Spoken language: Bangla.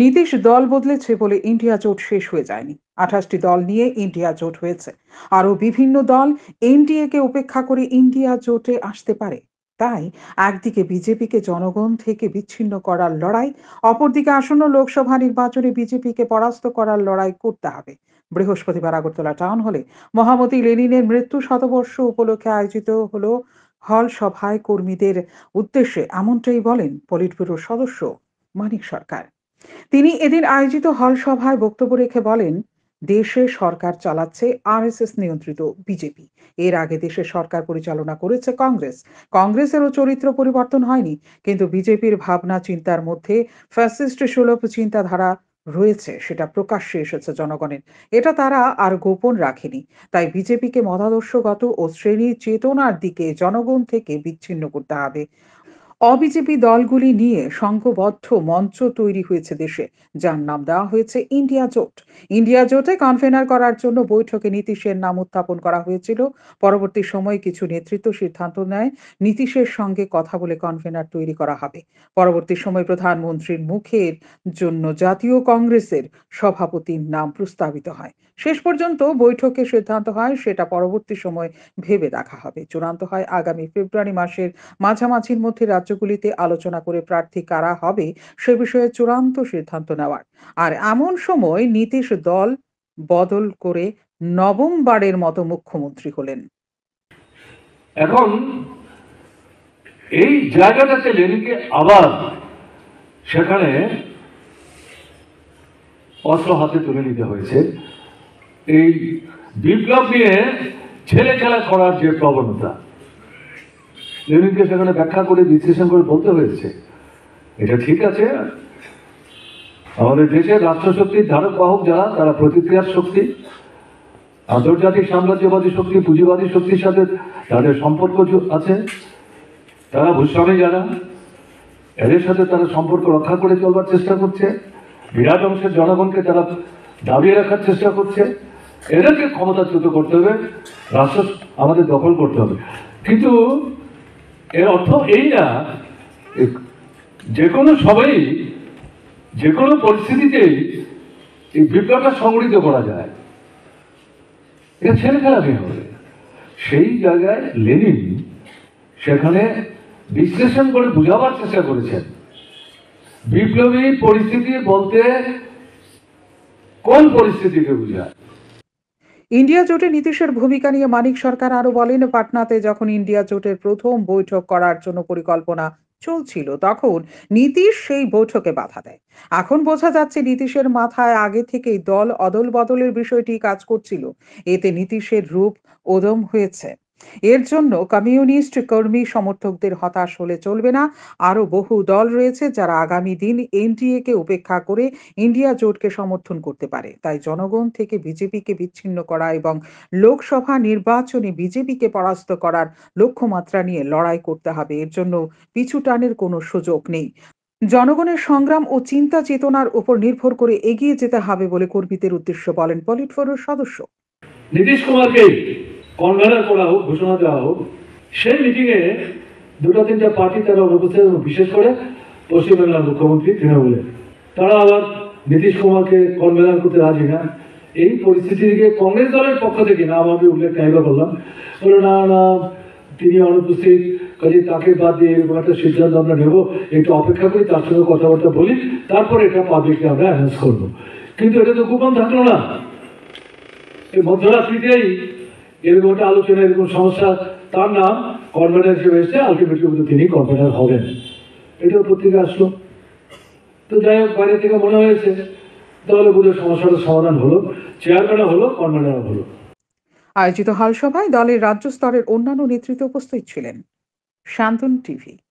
নীতিশ দল বদলেছে বলে ইন্ডিয়া জোট শেষ হয়ে যায়নি আঠাশটি দল নিয়ে ইন্ডিয়া জোট হয়েছে আরও বিভিন্ন দল এনডিএকে উপেক্ষা করে ইন্ডিয়া জোটে আসতে পারে তাই একদিকে বিজেপিকে জনগণ থেকে বিচ্ছিন্ন করার লড়াই অপরদিকে আসন্ন লোকসভা নির্বাচনে বিজেপিকে পরাস্ত করার লড়াই করতে হবে বৃহস্পতিবার আগরতলা টাউন হলে মহামতি লেনিনের মৃত্যু শতবর্ষ উপলক্ষে আয়োজিত হলো হল সভায় কর্মীদের উদ্দেশ্যে এমনটাই বলেন পলিটব্যুরোর সদস্য মানিক সরকার তিনি এদিন আয়োজিত হল সভায় বক্তব্য রেখে বলেন দেশে সরকার চালাচ্ছে আরএসএস নিয়ন্ত্রিত বিজেপি এর আগে দেশে সরকার পরিচালনা করেছে কংগ্রেস কংগ্রেসেরও চরিত্র পরিবর্তন হয়নি কিন্তু বিজেপির ভাবনা চিন্তার মধ্যে ফ্যাসিস্ট সুলভ চিন্তাধারা রয়েছে সেটা প্রকাশ্যে এসেছে জনগণের এটা তারা আর গোপন রাখেনি তাই বিজেপিকে মতাদর্শগত ও শ্রেণী চেতনার দিকে জনগণ থেকে বিচ্ছিন্ন করতে হবে অবিজেপি দলগুলি নিয়ে সংঘবদ্ধ মঞ্চ তৈরি হয়েছে দেশে যার নাম দেওয়া হয়েছে ইন্ডিয়া জোট ইন্ডিয়া জোটে কনভেনার করার জন্য বৈঠকে নীতিশের নাম উত্থাপন করা হয়েছিল পরবর্তী সময়ে কিছু নেতৃত্ব সিদ্ধান্ত নেয় নীতিশের সঙ্গে কথা বলে কনভেনার তৈরি করা হবে পরবর্তী সময়ে প্রধানমন্ত্রীর মুখের জন্য জাতীয় কংগ্রেসের সভাপতির নাম প্রস্তাবিত হয় শেষ পর্যন্ত বৈঠকে সিদ্ধান্ত হয় সেটা পরবর্তী সময় ভেবে দেখা হবে চূড়ান্ত হয় আগামী ফেব্রুয়ারি মাসের মাঝামাঝির মধ্যে রাজ্যগুলিতে আলোচনা করে প্রার্থী কারা হবে সে বিষয়ে চূড়ান্ত সিদ্ধান্ত নেওয়ার আর এমন সময় নীতিশ দল বদল করে নবমবারের মতো মুখ্যমন্ত্রী হলেন এখন এই জায়গাটাতে লেনিনকে আবার সেখানে অস্ত্র হাতে তুলে নিতে হয়েছে এই বিপ্লব নিয়ে ছেলে খেলা করার যে প্রবণতা লেনিনকে সেখানে ব্যাখ্যা করে বিশ্লেষণ করে বলতে হয়েছে এটা ঠিক আছে আমাদের দেশের রাষ্ট্রশক্তির ধারক বাহক যারা তারা প্রতিক্রিয়ার শক্তি আন্তর্জাতিক সাম্রাজ্যবাদী শক্তি পুঁজিবাদী শক্তির সাথে তাদের সম্পর্ক আছে তারা ভূস্বামী যারা এদের সাথে তারা সম্পর্ক রক্ষা করে চলবার চেষ্টা করছে বিরাট অংশের জনগণকে তারা দাবিয়ে রাখার চেষ্টা করছে এদেরকে ক্ষমতাচ্যুত করতে হবে রাষ্ট্র আমাদের দখল করতে হবে কিন্তু এর অর্থ এই না যে কোনো সবাই যে কোনো পরিস্থিতিতেই এই বিপ্লবটা সংগঠিত করা যায় এটা ছেলে কি হবে সেই জায়গায় লেনিন সেখানে বিশ্লেষণ করে বুঝাবার চেষ্টা করেছেন বিপ্লবী পরিস্থিতি বলতে কোন পরিস্থিতিকে বুঝায় ইন্ডিয়া জোটে নীতিশের ভূমিকা নিয়ে মানিক সরকার আরো বলেন পাটনাতে যখন ইন্ডিয়া জোটের প্রথম বৈঠক করার জন্য পরিকল্পনা চলছিল তখন নীতিশ সেই বৈঠকে বাধা দেয় এখন বোঝা যাচ্ছে নীতিশের মাথায় আগে থেকেই দল অদল বদলের বিষয়টি কাজ করছিল এতে নীতিশের রূপ ওদম হয়েছে এর জন্য কমিউনিস্ট কর্মী সমর্থকদের হতাশ হলে চলবে না আরও বহু দল রয়েছে যারা আগামী দিন এনডিএকে উপেক্ষা করে ইন্ডিয়া জোটকে সমর্থন করতে পারে তাই জনগণ থেকে বিজেপিকে বিচ্ছিন্ন করা এবং লোকসভা নির্বাচনে বিজেপিকে পরাস্ত করার লক্ষ্যমাত্রা নিয়ে লড়াই করতে হবে এর জন্য পিছুটানের কোনো সুযোগ নেই জনগণের সংগ্রাম ও চিন্তা চেতনার উপর নির্ভর করে এগিয়ে যেতে হবে বলে কর্মীদের উদ্দেশ্য বলেন পলিটফোরোর সদস্য নীতিশ কুমারকে কনভেনার করা হোক ঘোষণা দেওয়া হোক সেই মিটিংয়ে দুটো তিনটা পার্টি তারা অনুপস্থিত বিশেষ করে পশ্চিমবাংলার মুখ্যমন্ত্রী তৃণমূলে তারা আবার নীতিশ কুমারকে কনভেনার করতে রাজি না এই পরিস্থিতিকে কংগ্রেস দলের পক্ষ থেকে নাম আমি উল্লেখ নাইবা করলাম বলে না না তিনি অনুপস্থিত কাজে তাকে বাদ দিয়ে এরকম একটা সিদ্ধান্ত আমরা নেবো একটু অপেক্ষা করি তার সঙ্গে কথাবার্তা বলি তারপরে এটা পাবলিককে আমরা অ্যানাউন্স করবো কিন্তু এটা তো গোপন থাকলো না এই মধ্যরাত্রিতেই এরকম একটা আলোচনা এরকম সমস্যা তার নাম কনভেনার হিসেবে এসছে আলটিমেটলি কিন্তু তিনি কনভেনার হবেন এটাও পত্রিকা আসলো তো যাই হোক বাইরে থেকে মনে হয়েছে তাহলে বোধহয় সমস্যাটার সমাধান হলো চেয়ারম্যানও হলো কনভেনারও হলো আয়োজিত হাল সভায় দলের রাজ্য স্তরের অন্যান্য নেতৃত্ব উপস্থিত ছিলেন শান্তন টিভি